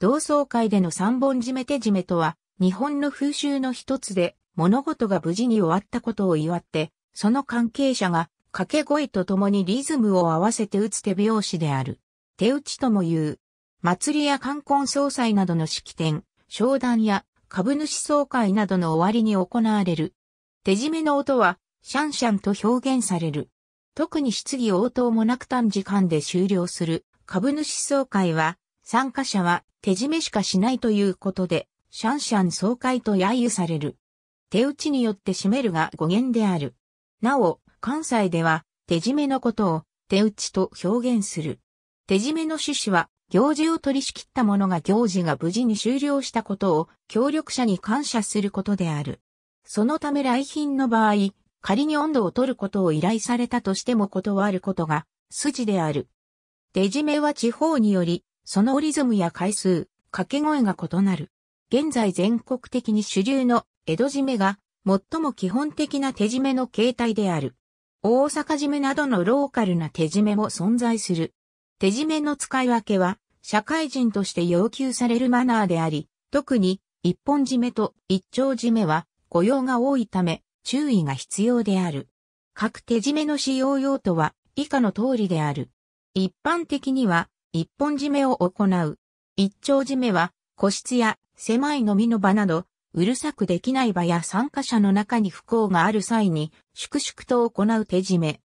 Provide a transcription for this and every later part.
同窓会での三本締め手締めとは、日本の風習の一つで、物事が無事に終わったことを祝って、その関係者が、掛け声とともにリズムを合わせて打つ手拍子である。手打ちとも言う。祭りや冠婚葬祭などの式典、商談や株主総会などの終わりに行われる。手締めの音は、シャンシャンと表現される。特に質疑応答もなく短時間で終了する株主総会は、参加者は手締めしかしないということで、シャンシャン爽快と揶揄される。手打ちによって締めるが語源である。なお、関西では手締めのことを手打ちと表現する。手締めの趣旨は行事を取り仕切った者が行事が無事に終了したことを協力者に感謝することである。そのため来賓の場合、仮に温度を取ることを依頼されたとしても断ることが筋である。手締めは地方によりそのリズムや回数、掛け声が異なる。現在全国的に主流の江戸締めが最も基本的な手締めの形態である。大阪締めなどのローカルな手締めも存在する。手締めの使い分けは社会人として要求されるマナーであり、特に一本締めと一丁締めは雇用が多いため注意が必要である。各手締めの使用用途は以下の通りである。一般的には一本締めを行う。一丁締めは、個室や狭い飲みの場など、うるさくできない場や参加者の中に不幸がある際に、粛々と行う手締め。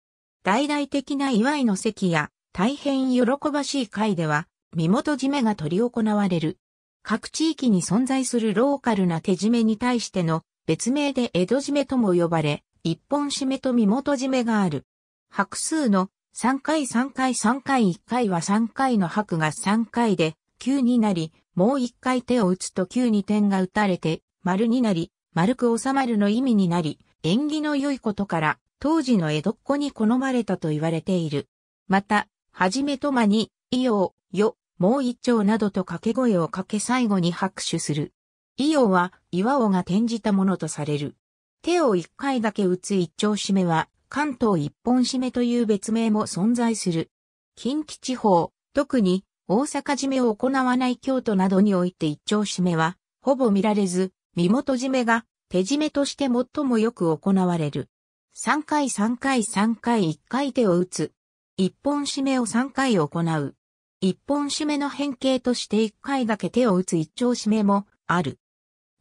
大々的な祝いの席や、大変喜ばしい会では、身元締めが取り行われる。各地域に存在するローカルな手締めに対しての別名で江戸締めとも呼ばれ、一本締めと身元締めがある。白数の3回3回3回1回は3回の拍が3回で9になり、もう1回手を打つと9に点が打たれて丸になり、丸く収まるの意味になり、縁起の良いことから当時の江戸っ子に好まれたと言われている。また、はじめとまに、いよう、よ、もう一丁などと掛け声をかけ最後に拍手する。いようは岩尾が転じたものとされる。手を一回だけ打つ一丁締めは関東一本締めという別名も存在する。近畿地方、特に大阪締めを行わない京都などにおいて一丁締めは、ほぼ見られず、身元締めが手締めとして最もよく行われる。3回3回3回1回手を打つ。1本締めを3回行う。1本締めの変形として1回だけ手を打つ一丁締めもある。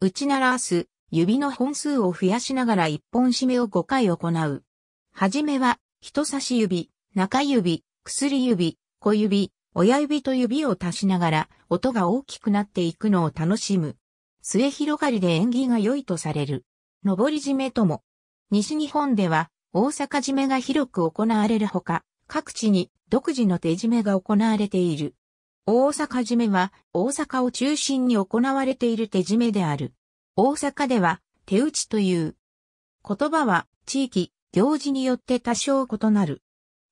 打ち鳴らす指の本数を増やしながら1本締めを5回行う。はじめは、人差し指、中指、薬指、小指、親指と指を足しながら、音が大きくなっていくのを楽しむ。末広がりで縁起が良いとされる。上り締めとも。西日本では、大阪締めが広く行われるほか、各地に独自の手締めが行われている。大阪締めは、大阪を中心に行われている手締めである。大阪では、手打ちという。言葉は、地域、行事によって多少異なる。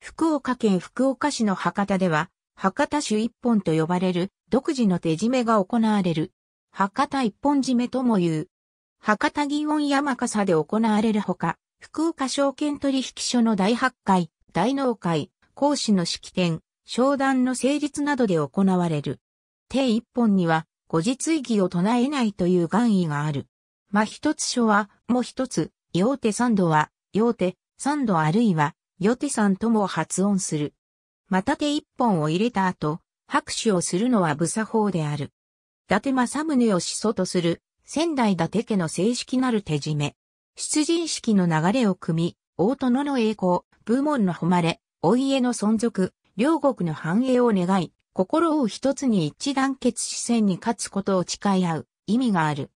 福岡県福岡市の博多では、博多種一本と呼ばれる独自の手締めが行われる。博多一本締めとも言う。博多祇園山笠で行われるほか、福岡証券取引所の大発会、大納会、講師の式典、商談の成立などで行われる。手一本には、後日意義を唱えないという願意がある。ま一つ書は、もう一つ、用手三度は、ヨ手、サンドあるいは、ヨ手さんとも発音する。また手一本を入れた後、拍手をするのは無作法である。伊達政宗を始祖とする、仙台伊達家の正式なる手締め。出陣式の流れを組み、大殿の栄光、部門の誉れ、お家の存続、両国の繁栄を願い、心を一つに一団結視線に勝つことを誓い合う意味がある。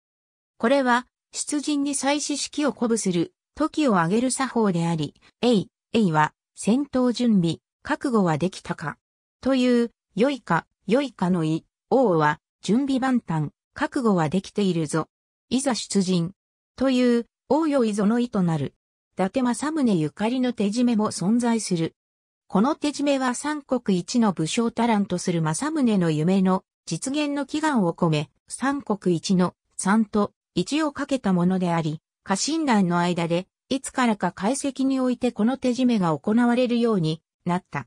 これは、出陣に祭祀式を鼓舞する時を挙げる作法であり、えい、えいは、戦闘準備、覚悟はできたか。という、良いか、良いかの意、王は、準備万端、覚悟はできているぞ。いざ出陣。という、王よいぞの意となる。伊達政宗ゆかりの手締めも存在する。この手締めは三国一の武将タランとする政宗の夢の実現の祈願を込め、三国一の三と一をかけたものであり、家臣団の間で、いつからか解析においてこの手締めが行われるようになった。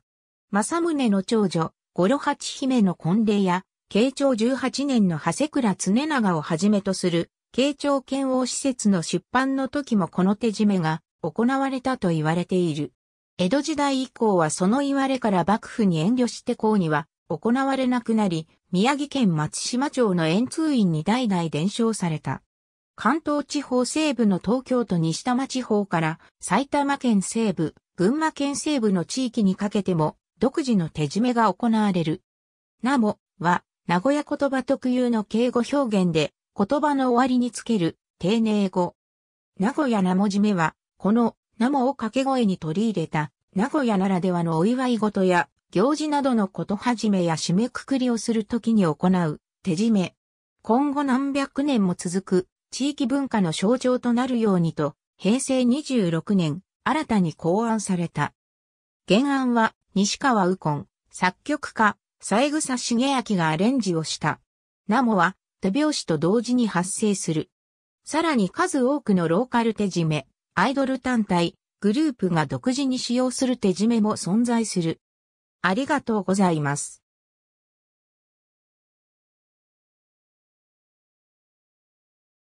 政宗の長女、五郎八姫の婚礼や、慶長十八年の長谷倉常長をはじめとする、慶長剣王施設の出版の時もこの手締めが行われたと言われている。江戸時代以降はその言われから幕府に遠慮して公には行われなくなり、宮城県松島町の円通院に代々伝承された。関東地方西部の東京都西多摩地方から埼玉県西部、群馬県西部の地域にかけても独自の手締めが行われる。なもは名古屋言葉特有の敬語表現で言葉の終わりにつける丁寧語。名古屋ナも締めはこのナもを掛け声に取り入れた名古屋ならではのお祝い事や行事などのこと始めや締めくくりをするときに行う手締め。今後何百年も続く地域文化の象徴となるようにと、平成26年、新たに考案された。原案は、西川右近、作曲家、三枝重明がアレンジをした。ナモは、手拍子と同時に発生する。さらに数多くのローカル手締め、アイドル単体、グループが独自に使用する手締めも存在する。ありがとうございます。